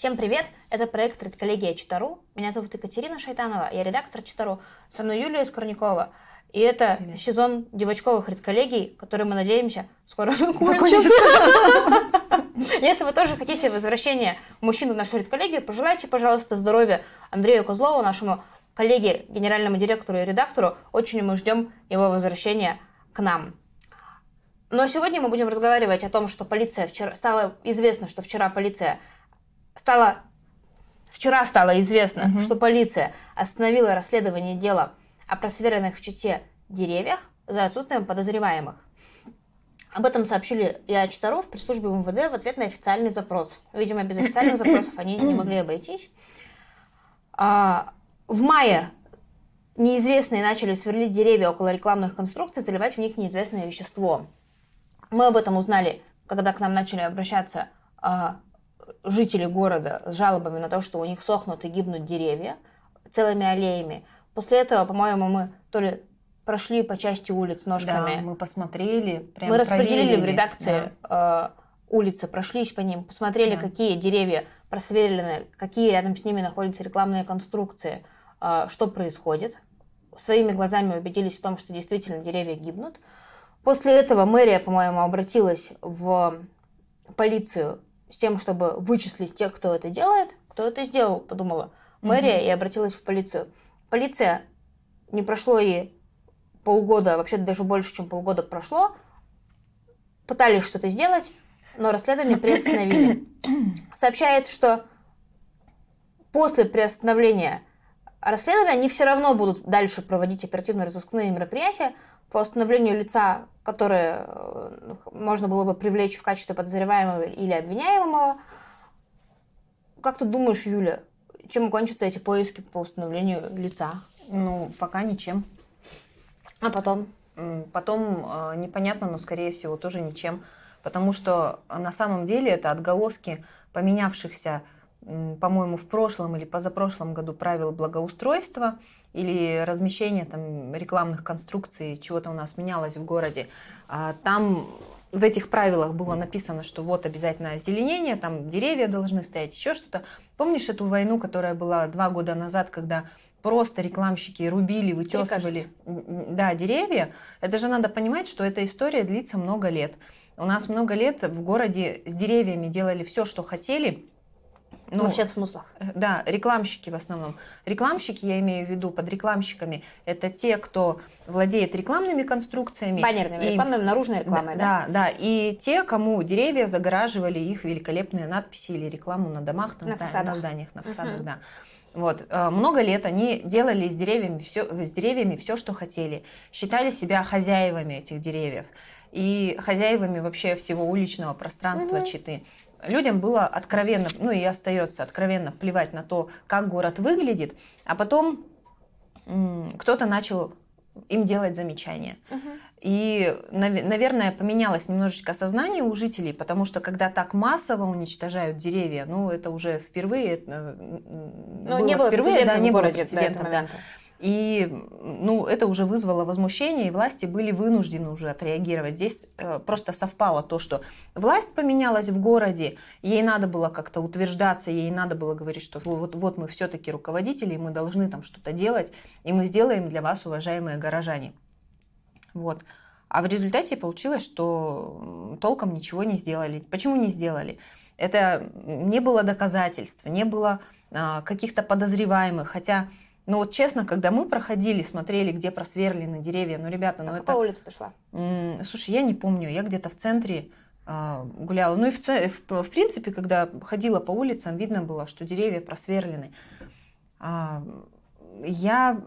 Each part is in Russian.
Всем привет! Это проект «Редколлегия Читару». Меня зовут Екатерина Шайтанова, я редактор Читару. Со мной Юлия Скорнякова. И это привет. сезон девочковых редколлегий, который, мы надеемся, скоро закончится. Если вы тоже хотите возвращения мужчин в нашу редколлегию, пожелайте, пожалуйста, здоровья Андрею Козлову, нашему коллеге, генеральному директору и редактору. Очень мы ждем его возвращения к нам. Но сегодня мы будем разговаривать о том, что полиция вчера... Стало известно, что вчера полиция стало, вчера стало известно, угу. что полиция остановила расследование дела о просверленных в Чите деревьях за отсутствием подозреваемых. Об этом сообщили и Читаров при службе МВД в ответ на официальный запрос. Видимо, без официальных запросов они не могли обойтись. А, в мае неизвестные начали сверлить деревья около рекламных конструкций, заливать в них неизвестное вещество. Мы об этом узнали, когда к нам начали обращаться а, жители города с жалобами на то, что у них сохнут и гибнут деревья целыми аллеями. После этого, по-моему, мы то ли прошли по части улиц ножками. Да, мы посмотрели. Прям мы распределили проверили. в редакции да. э, улицы, прошлись по ним, посмотрели, да. какие деревья просверлены, какие рядом с ними находятся рекламные конструкции, э, что происходит. Своими глазами убедились в том, что действительно деревья гибнут. После этого мэрия, по-моему, обратилась в полицию с тем, чтобы вычислить тех, кто это делает, кто это сделал, подумала мэрия mm-hmm. и обратилась в полицию. Полиция не прошло и полгода, вообще даже больше, чем полгода прошло, пытались что-то сделать, но расследование приостановили. Сообщается, что после приостановления расследования они все равно будут дальше проводить оперативно-розыскные мероприятия, по установлению лица, которое э, можно было бы привлечь в качестве подозреваемого или обвиняемого. Как ты думаешь, Юля, чем кончатся эти поиски по установлению лица? Ну, пока ничем. А потом? Потом э, непонятно, но, скорее всего, тоже ничем. Потому что э, на самом деле это отголоски поменявшихся по-моему, в прошлом или позапрошлом году правила благоустройства или размещения там рекламных конструкций, чего-то у нас менялось в городе. А, там в этих правилах было написано, что вот обязательно озеленение, там деревья должны стоять, еще что-то. Помнишь эту войну, которая была два года назад, когда просто рекламщики рубили, вытесывали да, деревья? Это же надо понимать, что эта история длится много лет. У нас много лет в городе с деревьями делали все, что хотели – ну, во всех смыслах. Э, да, рекламщики в основном. Рекламщики, я имею в виду под рекламщиками, это те, кто владеет рекламными конструкциями. Баннерными и, рекламными, наружной рекламой, да, да? Да, да. И те, кому деревья загораживали их великолепные надписи или рекламу на домах, на, на, фасадах. на зданиях, на фасадах, угу. да. Вот. Э, много лет они делали с деревьями, все, с деревьями все, что хотели. Считали себя хозяевами этих деревьев и хозяевами вообще всего уличного пространства угу. Читы людям было откровенно, ну и остается откровенно плевать на то, как город выглядит, а потом кто-то начал им делать замечания. Угу. И, наверное, поменялось немножечко сознание у жителей, потому что когда так массово уничтожают деревья, ну это уже впервые. Э, ну было не было впервые, да, не было прецедента. Да. И ну, это уже вызвало возмущение, и власти были вынуждены уже отреагировать. Здесь э, просто совпало то, что власть поменялась в городе, ей надо было как-то утверждаться, ей надо было говорить, что вот, вот мы все-таки руководители, и мы должны там что-то делать, и мы сделаем для вас, уважаемые горожане. Вот. А в результате получилось, что толком ничего не сделали. Почему не сделали? Это не было доказательств, не было э, каких-то подозреваемых, хотя ну вот честно, когда мы проходили, смотрели, где просверлены деревья, ну, ребята, ну а это... По улице ты шла? Слушай, я не помню, я где-то в центре а, гуляла. Ну и в, ц... Э, в, в принципе, когда ходила по улицам, видно было, что деревья просверлены. А, я,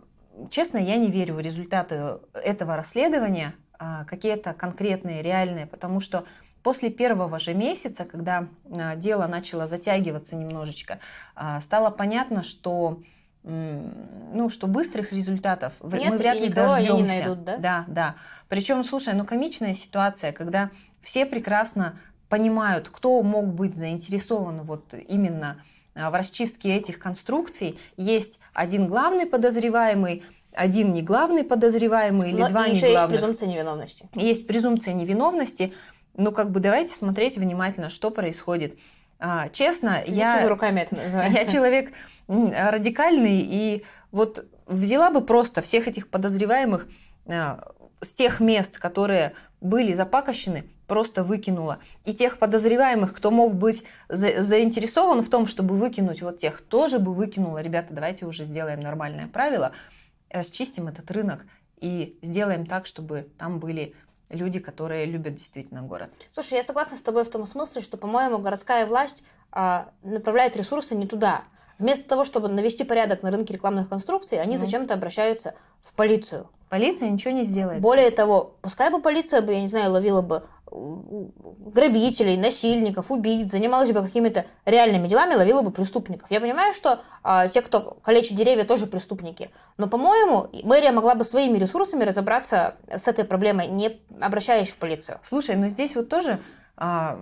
честно, я не верю в результаты этого расследования, а, какие-то конкретные, реальные, потому что После первого же месяца, когда дело начало затягиваться немножечко, стало понятно, что ну, что быстрых результатов Нет, мы вряд ли дождемся. Найдут, да? да, да. Причем, слушай, ну комичная ситуация, когда все прекрасно понимают, кто мог быть заинтересован вот именно а, в расчистке этих конструкций. Есть один главный подозреваемый, один не главный подозреваемый или Но два не главных. Есть презумпция невиновности. Есть презумпция невиновности. Ну, как бы давайте смотреть внимательно, что происходит. А, честно, я... руками это называется. Я человек радикальный, и вот взяла бы просто всех этих подозреваемых а, с тех мест, которые были запакощены, просто выкинула. И тех подозреваемых, кто мог быть за- заинтересован в том, чтобы выкинуть вот тех, тоже бы выкинула. Ребята, давайте уже сделаем нормальное правило, расчистим этот рынок и сделаем так, чтобы там были люди, которые любят действительно город. Слушай, я согласна с тобой в том смысле, что, по-моему, городская власть а, направляет ресурсы не туда. Вместо того, чтобы навести порядок на рынке рекламных конструкций, они ну. зачем-то обращаются в полицию. Полиция ничего не сделает. Более того, пускай бы полиция бы, я не знаю, ловила бы грабителей, насильников, убийц, занималась бы какими-то реальными делами, ловила бы преступников. Я понимаю, что э, те, кто калечит деревья, тоже преступники. Но, по-моему, мэрия могла бы своими ресурсами разобраться с этой проблемой, не обращаясь в полицию. Слушай, но ну здесь вот тоже а,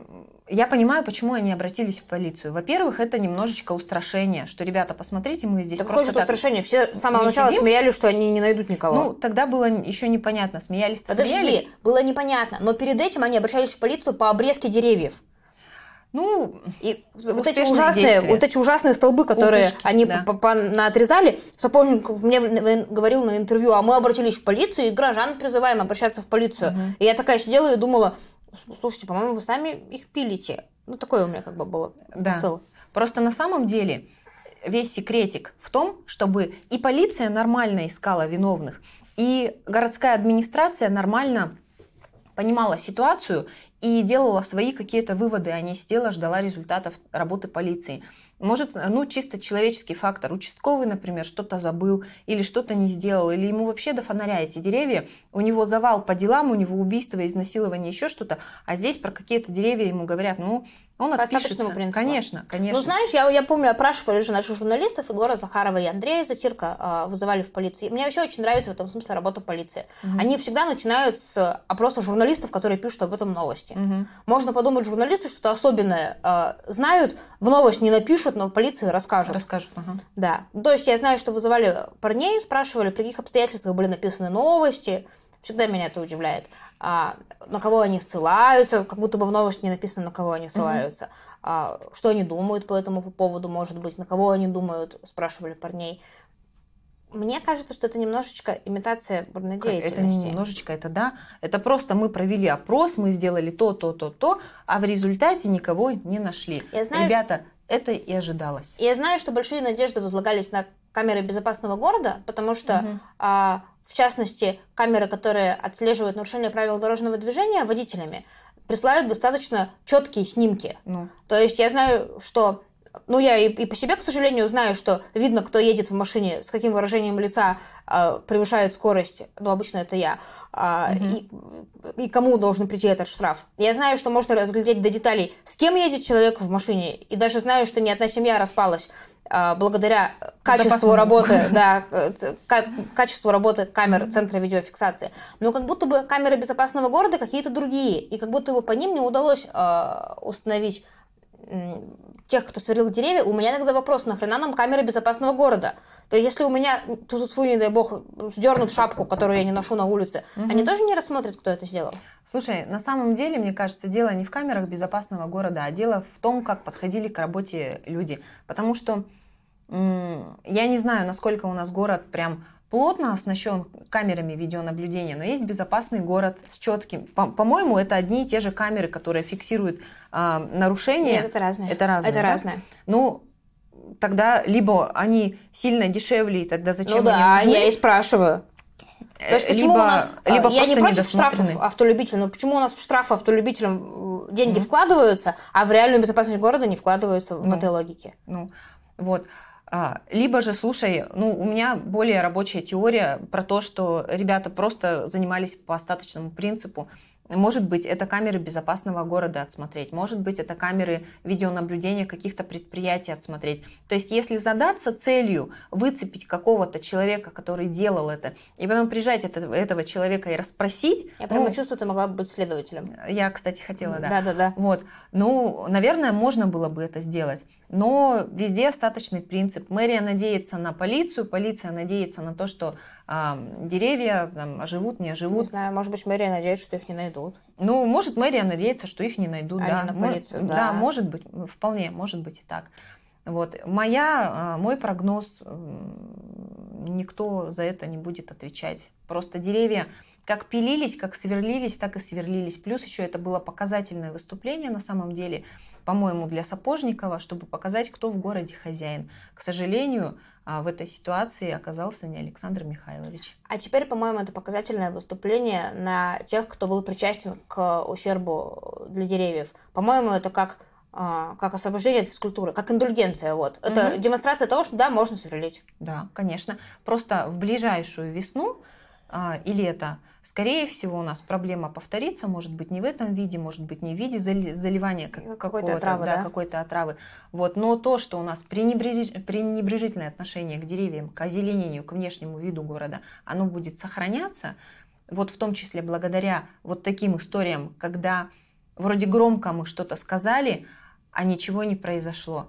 я понимаю, почему они обратились в полицию. Во-первых, это немножечко устрашение, что, ребята, посмотрите, мы здесь так просто так устрашение? Все с самого начала сидим. смеялись, что они не найдут никого. Ну, тогда было еще непонятно, смеялись Подожди, смеялись. было непонятно, но перед этим они обращались в полицию по обрезке деревьев. Ну, и вот эти ужасные, действия. вот эти ужасные столбы, которые Уточки, они да. по -по Сапожник мне говорил на интервью, а мы обратились в полицию, и граждан призываем обращаться в полицию. Угу. И я такая сидела и думала, слушайте, по-моему, вы сами их пилите. Ну, такое у меня как бы было да. посыл. Просто на самом деле весь секретик в том, чтобы и полиция нормально искала виновных, и городская администрация нормально понимала ситуацию и делала свои какие-то выводы, а не сидела, ждала результатов работы полиции может, ну, чисто человеческий фактор. Участковый, например, что-то забыл или что-то не сделал, или ему вообще до фонаря эти деревья, у него завал по делам, у него убийство, изнасилование, еще что-то, а здесь про какие-то деревья ему говорят, ну, он отпишется. принципу. Конечно, конечно. Ну, знаешь, я, я помню, опрашивали же наших журналистов, Егора Захарова и Андрея Затирка э, вызывали в полицию. Мне вообще очень нравится в этом смысле работа полиции. Угу. Они всегда начинают с опроса журналистов, которые пишут об этом новости. Угу. Можно подумать, журналисты что-то особенное э, знают, в новость не напишут, напишут, но в полицию расскажут. Расскажут, ага. Да. То есть я знаю, что вызывали парней, спрашивали, при каких обстоятельствах были написаны новости. Всегда меня это удивляет. А, на кого они ссылаются, как будто бы в новости не написано, на кого они ссылаются. Угу. А, что они думают по этому поводу, может быть, на кого они думают, спрашивали парней мне кажется, что это немножечко имитация бурнодеятельности. Это немножечко, это да. Это просто мы провели опрос, мы сделали то, то, то, то, а в результате никого не нашли. Я знаю, Ребята, это и ожидалось. Я знаю, что большие надежды возлагались на камеры безопасного города, потому что, угу. а, в частности, камеры, которые отслеживают нарушение правил дорожного движения водителями, присылают достаточно четкие снимки. Ну. То есть я знаю, что ну, я и, и по себе, к сожалению, знаю, что видно, кто едет в машине, с каким выражением лица э, превышает скорость. Ну, обычно это я. Э, mm-hmm. и, и кому должен прийти этот штраф. Я знаю, что можно разглядеть до деталей, с кем едет человек в машине. И даже знаю, что ни одна семья распалась э, благодаря качеству работы, да, к- качеству работы камер центра видеофиксации. Но как будто бы камеры безопасного города какие-то другие, и как будто бы по ним не удалось э, установить тех, кто сварил деревья, у меня иногда вопрос, нахрена нам камеры безопасного города? То есть, если у меня, тут, фу, не дай бог, сдернут шапку, которую я не ношу на улице, угу. они тоже не рассмотрят, кто это сделал? Слушай, на самом деле, мне кажется, дело не в камерах безопасного города, а дело в том, как подходили к работе люди. Потому что я не знаю, насколько у нас город прям плотно оснащен камерами видеонаблюдения, но есть безопасный город с четким. По-моему, это одни и те же камеры, которые фиксируют э, нарушения. Нет, это разное. Это разное. Это да? разное. Ну, тогда либо они сильно дешевле, и тогда зачем ну, они да, нужны? я и спрашиваю. То есть э, почему либо, у нас, а, либо я не против штрафов автолюбителям, но почему у нас в штраф автолюбителям э, деньги mm вкладываются, а в реальную безопасность города не вкладываются ну, в этой логике? Ну, вот. А, либо же, слушай, ну, у меня более рабочая теория про то, что ребята просто занимались по остаточному принципу, может быть, это камеры безопасного города отсмотреть, может быть, это камеры видеонаблюдения каких-то предприятий отсмотреть. То есть, если задаться целью выцепить какого-то человека, который делал это, и потом прижать этого, этого человека и расспросить... Я ну, прямо чувствую, ты могла бы быть следователем. Я, кстати, хотела, да. Да-да-да. Вот. Ну, наверное, можно было бы это сделать. Но везде остаточный принцип. Мэрия надеется на полицию, полиция надеется на то, что э, деревья там, оживут, не живут. Не знаю, может быть, мэрия надеется, что их не найдут найдут. Ну, может, мэрия надеется, что их не найдут. А да. На полицию, может, да. да, может быть, вполне, может быть и так. Вот. Моя, а, мой прогноз, никто за это не будет отвечать. Просто деревья как пилились, как сверлились, так и сверлились. Плюс еще это было показательное выступление на самом деле по-моему, для Сапожникова, чтобы показать, кто в городе хозяин. К сожалению, а, в этой ситуации оказался не Александр Михайлович. А теперь, по-моему, это показательное выступление на тех, кто был причастен к ущербу для деревьев. По-моему, это как а, как освобождение от физкультуры, как индульгенция. Вот. Это угу. демонстрация того, что да, можно сверлить. Да, конечно. Просто в ближайшую весну или а, это, скорее всего, у нас проблема повторится, может быть, не в этом виде, может быть, не в виде заливания какой-то отравы, да, да? какой отравы. Вот. Но то, что у нас пренебрежительное отношение к деревьям, к озеленению, к внешнему виду города, оно будет сохраняться, вот в том числе благодаря вот таким историям, когда вроде громко мы что-то сказали, а ничего не произошло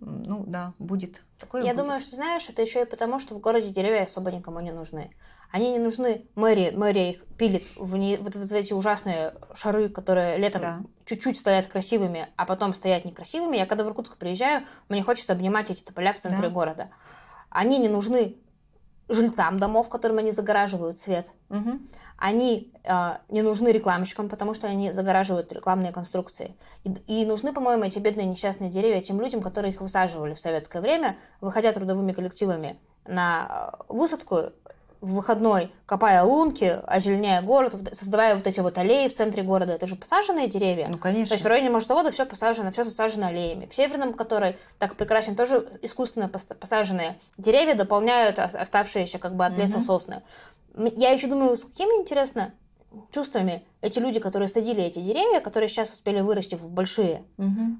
ну да, будет. Такое Я будет. думаю, что знаешь, это еще и потому, что в городе деревья особо никому не нужны. Они не нужны мэрии. Мэрия их пилит в, не, вот, вот в эти ужасные шары, которые летом да. чуть-чуть стоят красивыми, а потом стоят некрасивыми. Я когда в Иркутск приезжаю, мне хочется обнимать эти тополя в центре да. города. Они не нужны жильцам домов, которым они загораживают свет. Угу. Они э, не нужны рекламщикам, потому что они загораживают рекламные конструкции. И, и нужны, по-моему, эти бедные несчастные деревья тем людям, которые их высаживали в советское время, выходя трудовыми коллективами на а, высадку в выходной, копая лунки, озеленяя город, создавая вот эти вот аллеи в центре города. Это же посаженные деревья. Ну, конечно. То есть в районе моржзавода все посажено, все засажено аллеями. В Северном, который так прекрасен, тоже искусственно посаженные деревья дополняют оставшиеся как бы от леса угу. сосны. Я еще думаю, с какими, интересно, чувствами эти люди, которые садили эти деревья, которые сейчас успели вырасти в большие, угу.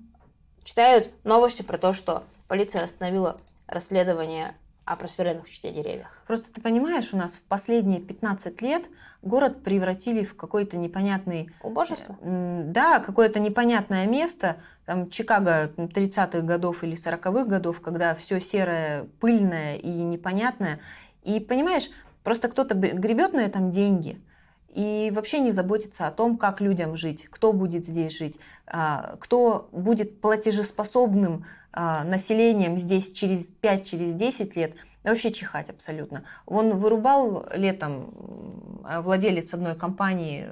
читают новости про то, что полиция остановила расследование а простой рынок в чете деревьях. Просто ты понимаешь, у нас в последние 15 лет город превратили в какой-то непонятный... Убожество? Э, да, какое-то непонятное место, там Чикаго 30-х годов или 40-х годов, когда все серое, пыльное и непонятное. И понимаешь, просто кто-то гребет на этом деньги – и вообще не заботится о том, как людям жить, кто будет здесь жить, а, кто будет платежеспособным а, населением здесь через 5, через 10 лет, вообще чихать абсолютно. Он вырубал летом а, владелец одной компании,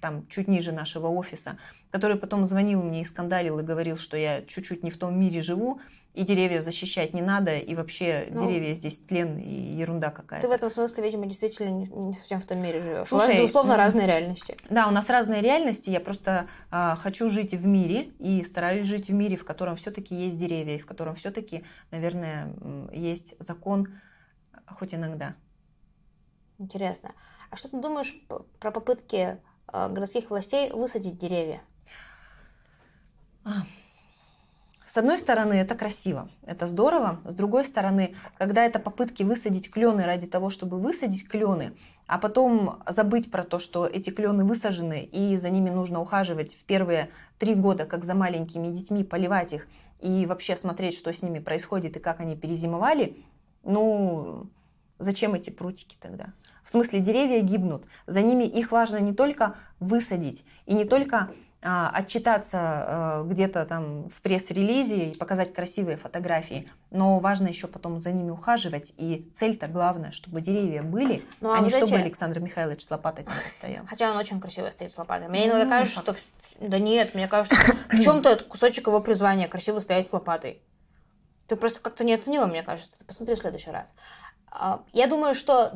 там чуть ниже нашего офиса, который потом звонил мне и скандалил и говорил, что я чуть-чуть не в том мире живу, и деревья защищать не надо, и вообще ну, деревья здесь тлен и ерунда какая-то. Ты в этом смысле, видимо, действительно не, совсем в том мире живешь. Слушай, у вас, безусловно, разные реальности. Да, у нас разные реальности. Я просто э, хочу жить в мире и стараюсь жить в мире, в котором все-таки есть деревья, и в котором все-таки, наверное, есть закон, хоть иногда. Интересно. А что ты думаешь про попытки а, городских властей высадить деревья? А, с одной стороны, это красиво, это здорово. С другой стороны, когда это попытки высадить клены ради того, чтобы высадить клены, а потом забыть про то, что эти клены высажены, и за ними нужно ухаживать в первые три года, как за маленькими детьми, поливать их и вообще смотреть, что с ними происходит и как они перезимовали, ну, зачем эти прутики тогда? В смысле, деревья гибнут. За ними их важно не только высадить и не только а, отчитаться э, где-то там в пресс-релизе и показать красивые фотографии, но важно еще потом за ними ухаживать, и цель-то главное, чтобы деревья были, ну, а, а не чтобы Александр Михайлович с лопатой там стоял. Хотя он очень красиво стоит с лопатой. Мне ну, иногда ну, кажется, ну, что... Да нет, мне кажется, в чем-то кусочек его призвания красиво стоять с лопатой. Ты просто как-то не оценила, мне кажется. Ты посмотри в следующий раз. А, я думаю, что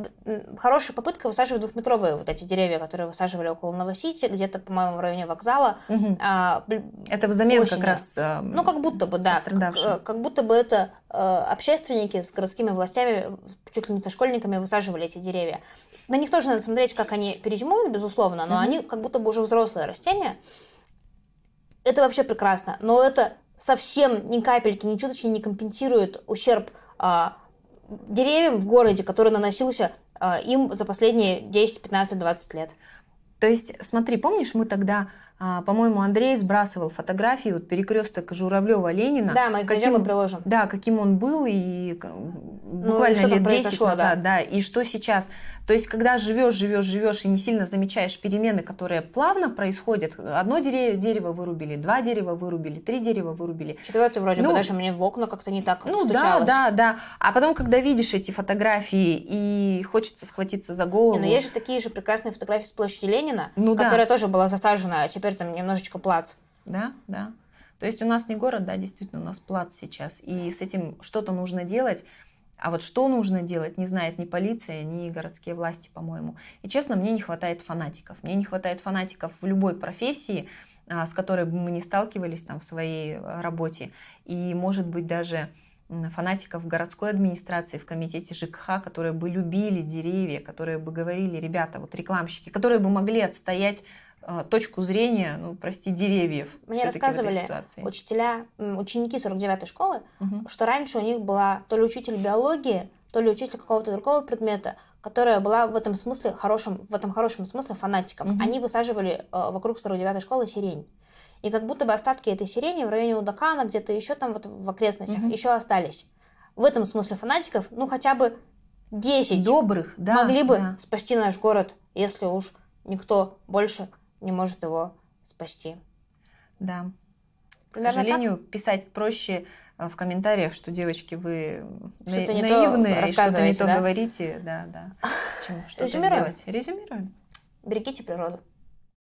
хорошая попытка высаживать двухметровые вот эти деревья, которые высаживали около Новосити, где-то, по-моему, в районе вокзала. Угу. А, это взамен осенью. как раз а, Ну, как будто бы, да. Как, э, как будто бы это э, общественники с городскими властями, чуть ли не со школьниками, высаживали эти деревья. На них тоже надо смотреть, как они перезимуют, безусловно, но угу. они как будто бы уже взрослые растения. Это вообще прекрасно, но это совсем ни капельки, ни чуточки не компенсирует ущерб а, деревьям в городе, который наносился э, им за последние 10, 15, 20 лет. То есть, смотри, помнишь, мы тогда а, по-моему, Андрей сбрасывал фотографии вот перекресток Журавлева Ленина. Да, мы их каким, найдем и приложим. Да, каким он был и ну, буквально ну, лет 10 назад, да. да, и что сейчас. То есть, когда живешь, живешь, живешь и не сильно замечаешь перемены, которые плавно происходят. Одно дерево, вырубили, два дерева вырубили, три дерева вырубили. Четвертый вроде ну, бы даже мне в окна как-то не так ну, стучалось. да, да, да. А потом, когда видишь эти фотографии и хочется схватиться за голову. Не, но ну, есть же такие же прекрасные фотографии с площади Ленина, ну, которая да. тоже была засажена типа теперь там немножечко плац. Да, да. То есть у нас не город, да, действительно, у нас плац сейчас. И с этим что-то нужно делать. А вот что нужно делать, не знает ни полиция, ни городские власти, по-моему. И честно, мне не хватает фанатиков. Мне не хватает фанатиков в любой профессии, а, с которой бы мы не сталкивались там в своей а, работе. И, может быть, даже фанатиков в городской администрации, в комитете ЖКХ, которые бы любили деревья, которые бы говорили, ребята, вот рекламщики, которые бы могли отстоять а, точку зрения, ну, прости, деревьев. Мне рассказывали учителя, ученики 49-й школы, угу. что раньше у них была то ли учитель биологии, то ли учитель какого-то другого предмета, которая была в этом смысле хорошим, в этом хорошем смысле фанатиком. Угу. Они высаживали э, вокруг 49-й школы сирень. И как будто бы остатки этой сирени в районе Удакана, где-то еще там вот в окрестностях, угу. еще остались. В этом смысле фанатиков, ну, хотя бы 10 добрых да, могли бы да. спасти наш город, если уж никто больше не может его спасти. Да. К Примерно сожалению, так? писать проще э, в комментариях, что девочки вы наивные то на- что-то не то говорите, да, да. Чем что-то Резюмируем. сделать. Резюмируем. Берегите природу.